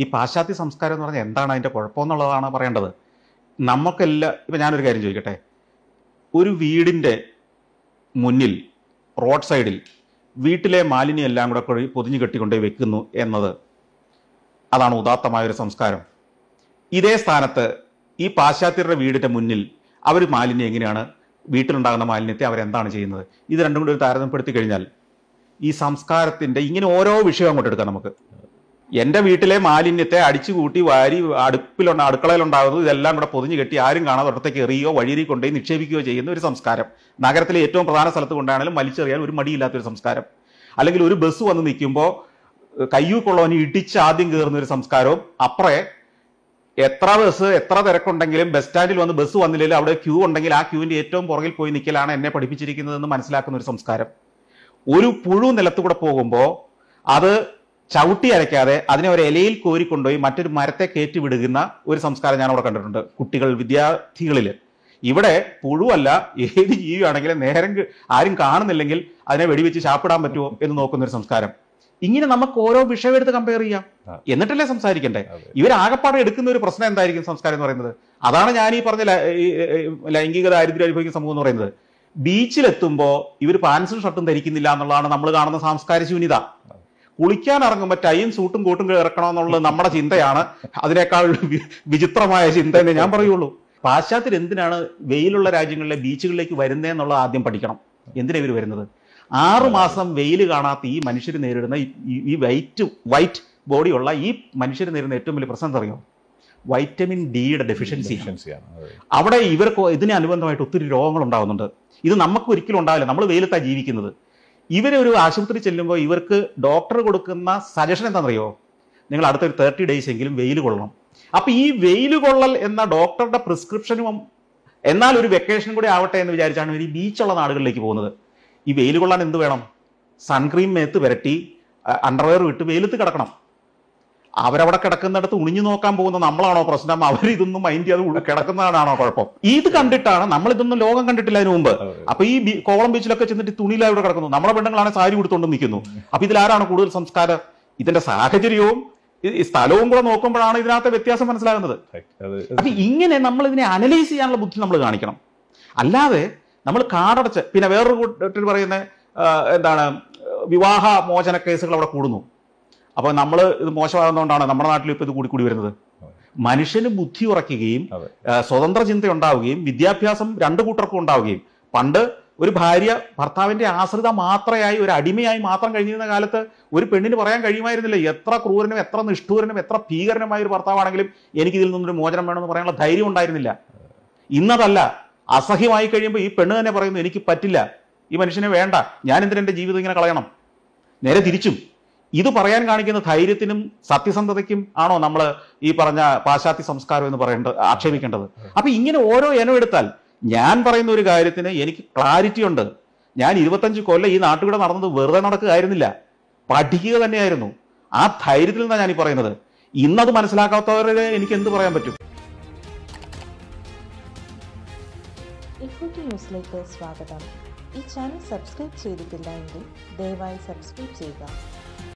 ഈ പാശ്ചാത്യ സംസ്കാരം എന്ന് പറഞ്ഞാൽ എന്താണ് അതിൻ്റെ കുഴപ്പമെന്നുള്ളതാണ് പറയേണ്ടത് നമുക്കെല്ലാം ഇപ്പം ഞാനൊരു കാര്യം ചോദിക്കട്ടെ ഒരു വീടിൻ്റെ മുന്നിൽ റോഡ് സൈഡിൽ വീട്ടിലെ മാലിന്യം എല്ലാം കൂടെ കൊഴി പൊതിഞ്ഞു കെട്ടിക്കൊണ്ടേ വെക്കുന്നു എന്നത് അതാണ് ഉദാത്തമായൊരു സംസ്കാരം ഇതേ സ്ഥാനത്ത് ഈ പാശ്ചാത്യരുടെ വീടിൻ്റെ മുന്നിൽ അവർ മാലിന്യം എങ്ങനെയാണ് വീട്ടിലുണ്ടാകുന്ന മാലിന്യത്തെ അവരെന്താണ് ചെയ്യുന്നത് ഇത് രണ്ടും കൂടി ഒരു താരതമ്യപ്പെടുത്തി കഴിഞ്ഞാൽ ഈ സംസ്കാരത്തിൻ്റെ ഇങ്ങനെ ഓരോ വിഷയം അങ്ങോട്ട് എടുക്കാം നമുക്ക് എന്റെ വീട്ടിലെ മാലിന്യത്തെ അടിച്ചുകൂട്ടി വാരി അടുപ്പിലുണ്ട് അടുക്കളയിലുണ്ടാകുന്നത് ഇതെല്ലാം ഇവിടെ പൊതിഞ്ഞു കെട്ടി ആരും കാണാതെ ഒരിടത്തേക്ക് എറിയോ വഴിയിൽ കൊണ്ടുപോയി നിക്ഷേപിക്കുകയോ ചെയ്യുന്ന ഒരു സംസ്കാരം നഗരത്തിലെ ഏറ്റവും പ്രധാന സ്ഥലത്ത് കൊണ്ടാണെങ്കിലും വലിച്ചെറിയാൻ ഒരു മടിയില്ലാത്തൊരു സംസ്കാരം അല്ലെങ്കിൽ ഒരു ബസ് വന്ന് നിൽക്കുമ്പോൾ കയ്യൂക്കുള്ളവന് ഇടിച്ച് ആദ്യം കയറുന്ന ഒരു സംസ്കാരവും അപ്പറേ എത്ര ബസ് എത്ര തിരക്കുണ്ടെങ്കിലും ബസ് സ്റ്റാൻഡിൽ വന്ന് ബസ് വന്നില്ലെങ്കിലും അവിടെ ക്യൂ ഉണ്ടെങ്കിൽ ആ ക്യൂവിന്റെ ഏറ്റവും പുറകിൽ പോയി നിൽക്കലാണ് എന്നെ പഠിപ്പിച്ചിരിക്കുന്നതെന്ന് മനസ്സിലാക്കുന്ന ഒരു സംസ്കാരം ഒരു പുഴു നിലത്തുകൂടെ പോകുമ്പോൾ അത് ചവിട്ടി അരയ്ക്കാതെ അതിനെ ഒരു ഇലയിൽ കോരിക്കൊണ്ടുപോയി മറ്റൊരു മരത്തെ കയറ്റി വിടുന്ന ഒരു സംസ്കാരം ഞാൻ അവിടെ കണ്ടിട്ടുണ്ട് കുട്ടികൾ വിദ്യാർത്ഥികളിൽ ഇവിടെ പുഴുവല്ല ഏത് ജീവിയാണെങ്കിലും നേരം ആരും കാണുന്നില്ലെങ്കിൽ അതിനെ വെടിവെച്ച് ചാപ്പിടാൻ പറ്റുമോ എന്ന് നോക്കുന്ന ഒരു സംസ്കാരം ഇങ്ങനെ നമുക്ക് ഓരോ വിഷയം എടുത്ത് കമ്പയർ ചെയ്യാം എന്നിട്ടല്ലേ സംസാരിക്കണ്ടേ ഇവരാകപ്പാടെ എടുക്കുന്ന ഒരു പ്രശ്നം എന്തായിരിക്കും സംസ്കാരം എന്ന് പറയുന്നത് അതാണ് ഞാൻ ഈ പറഞ്ഞ ലൈംഗിക ദാരിദ്ര്യം അനുഭവിക്കുന്ന സമൂഹം എന്ന് പറയുന്നത് ബീച്ചിലെത്തുമ്പോൾ ഇവർ പാൻസും ഷർട്ടും ധരിക്കുന്നില്ല എന്നുള്ളതാണ് നമ്മൾ കാണുന്ന സാംസ്കാരിക ശൂന്യത കുളിക്കാൻ ഇറങ്ങുമ്പോൾ ടൈം സൂട്ടും കോട്ടും ഇറക്കണമെന്നുള്ളത് നമ്മുടെ ചിന്തയാണ് അതിനേക്കാൾ വിചിത്രമായ ചിന്തയെന്ന് ഞാൻ പറയുള്ളൂ പാശ്ചാത്യർ എന്തിനാണ് വെയിലുള്ള രാജ്യങ്ങളിലെ ബീച്ചുകളിലേക്ക് വരുന്നതെന്നുള്ളത് ആദ്യം പഠിക്കണം എന്തിനാ ഇവർ വരുന്നത് ആറുമാസം മാസം വെയിൽ കാണാത്ത ഈ മനുഷ്യർ നേരിടുന്ന ഈ വൈറ്റ് വൈറ്റ് ബോഡിയുള്ള ഈ മനുഷ്യർ നേരിടുന്ന ഏറ്റവും വലിയ പ്രശ്നം അറിയോ വൈറ്റമിൻ ഡിയുടെ ഡെഫിഷ്യൻസി അവിടെ ഇവർക്ക് ഇതിനെ അനുബന്ധമായിട്ട് ഒത്തിരി രോഗങ്ങൾ ഉണ്ടാകുന്നുണ്ട് ഇത് നമുക്ക് ഒരിക്കലും ഉണ്ടാവില്ല നമ്മൾ വെയിലത്താണ് ജീവിക്കുന്നത് ഇവരൊരു ആശുപത്രി ചെല്ലുമ്പോൾ ഇവർക്ക് ഡോക്ടർ കൊടുക്കുന്ന സജഷൻ എന്താണെന്നറിയോ നിങ്ങൾ അടുത്തൊരു തേർട്ടി ഡേയ്സ് എങ്കിലും വെയിൽ കൊള്ളണം അപ്പോൾ ഈ വെയിൽ കൊള്ളൽ എന്ന ഡോക്ടറുടെ പ്രിസ്ക്രിപ്ഷനും എന്നാൽ ഒരു വെക്കേഷൻ കൂടി ആവട്ടെ എന്ന് വിചാരിച്ചാണ് ഇവർ ബീച്ചുള്ള നാടുകളിലേക്ക് പോകുന്നത് ഈ വെയിൽ കൊള്ളാൻ എന്ത് വേണം സൺക്രീം മേത്ത് വരട്ടി അണ്ടർവെയർ വിട്ട് വെയിലത്ത് കിടക്കണം അവരവിടെ കിടക്കുന്നിടത്ത് ഉണിഞ്ഞു നോക്കാൻ പോകുന്ന നമ്മളാണോ പ്രശ്നം അവരിതൊന്നും മൈൻഡ് ചെയ്യാതെ കിടക്കുന്നതാണോ കുഴപ്പം ഇത് കണ്ടിട്ടാണ് നമ്മൾ ഇതൊന്നും ലോകം കണ്ടിട്ടില്ല അതിന് മുമ്പ് അപ്പൊ ഈ കോളം ബീച്ചിലൊക്കെ ചെന്നിട്ട് തുണിയിലായി ഇവിടെ കിടക്കുന്നു നമ്മളെ പെണ്ണുങ്ങളാണ് സാരി കൊടുത്തോണ്ട് നിൽക്കുന്നു അപ്പൊ ഇതിലാരാണ് കൂടുതൽ സംസ്കാരം ഇതിന്റെ സാഹചര്യവും ഈ സ്ഥലവും കൂടെ നോക്കുമ്പോഴാണ് ഇതിനകത്ത് വ്യത്യാസം മനസ്സിലാകുന്നത് അപ്പൊ ഇങ്ങനെ നമ്മൾ ഇതിനെ അനലൈസ് ചെയ്യാനുള്ള ബുദ്ധി നമ്മൾ കാണിക്കണം അല്ലാതെ നമ്മൾ കാടടച്ച് പിന്നെ വേറൊരു കൂട്ടത്തിൽ പറയുന്ന എന്താണ് വിവാഹ മോചന കേസുകൾ അവിടെ കൂടുന്നു അപ്പോൾ നമ്മൾ ഇത് മോശമാകുന്നതുകൊണ്ടാണ് നമ്മുടെ നാട്ടിൽ ഇപ്പോൾ ഇത് കൂടി കൂടി വരുന്നത് മനുഷ്യന് ബുദ്ധി ഉറക്കുകയും സ്വതന്ത്ര ചിന്ത ഉണ്ടാവുകയും വിദ്യാഭ്യാസം രണ്ടു കൂട്ടർക്കും ഉണ്ടാവുകയും പണ്ട് ഒരു ഭാര്യ ഭർത്താവിന്റെ ആശ്രിത മാത്രയായി ഒരു അടിമയായി മാത്രം കഴിഞ്ഞിരുന്ന കാലത്ത് ഒരു പെണ്ണിന് പറയാൻ കഴിയുമായിരുന്നില്ല എത്ര ക്രൂരനും എത്ര നിഷ്ഠൂരനും എത്ര ഭീകരനുമായ ഒരു ഭർത്താവാണെങ്കിലും എനിക്ക് ഇതിൽ നിന്നൊരു മോചനം വേണമെന്ന് പറയാനുള്ള ധൈര്യം ഉണ്ടായിരുന്നില്ല ഇന്നതല്ല അസഹ്യമായി കഴിയുമ്പോൾ ഈ പെണ്ണ് തന്നെ പറയുന്നു എനിക്ക് പറ്റില്ല ഈ മനുഷ്യനെ വേണ്ട ഞാൻ എന്തിനാ എന്റെ ജീവിതം ഇങ്ങനെ കളയണം നേരെ തിരിച്ചും ഇത് പറയാൻ കാണിക്കുന്ന ധൈര്യത്തിനും സത്യസന്ധതയ്ക്കും ആണോ നമ്മൾ ഈ പറഞ്ഞ പാശ്ചാത്യ സംസ്കാരം എന്ന് പറയേണ്ട ആക്ഷേപിക്കേണ്ടത് അപ്പൊ ഇങ്ങനെ ഓരോ ഇനം എടുത്താൽ ഞാൻ പറയുന്ന ഒരു കാര്യത്തിന് എനിക്ക് ക്ലാരിറ്റി ഉണ്ട് ഞാൻ ഇരുപത്തഞ്ച് കൊല്ലം ഈ നാട്ടുകൂടെ നടന്നത് വെറുതെ നടക്കുകയായിരുന്നില്ല പഠിക്കുക തന്നെയായിരുന്നു ആ ധൈര്യത്തിൽ നിന്നാണ് ഞാൻ ഈ പറയുന്നത് ഇന്നത് മനസ്സിലാക്കാത്തവരെ എനിക്ക് എന്ത് പറയാൻ പറ്റും ന്യൂസിലേക്ക് സ്വാഗതം ഈ ചാനൽ സബ്സ്ക്രൈബ് ചെയ്തിട്ടില്ല എങ്കിൽ ദയവായി സബ്സ്ക്രൈബ് ചെയ്യുക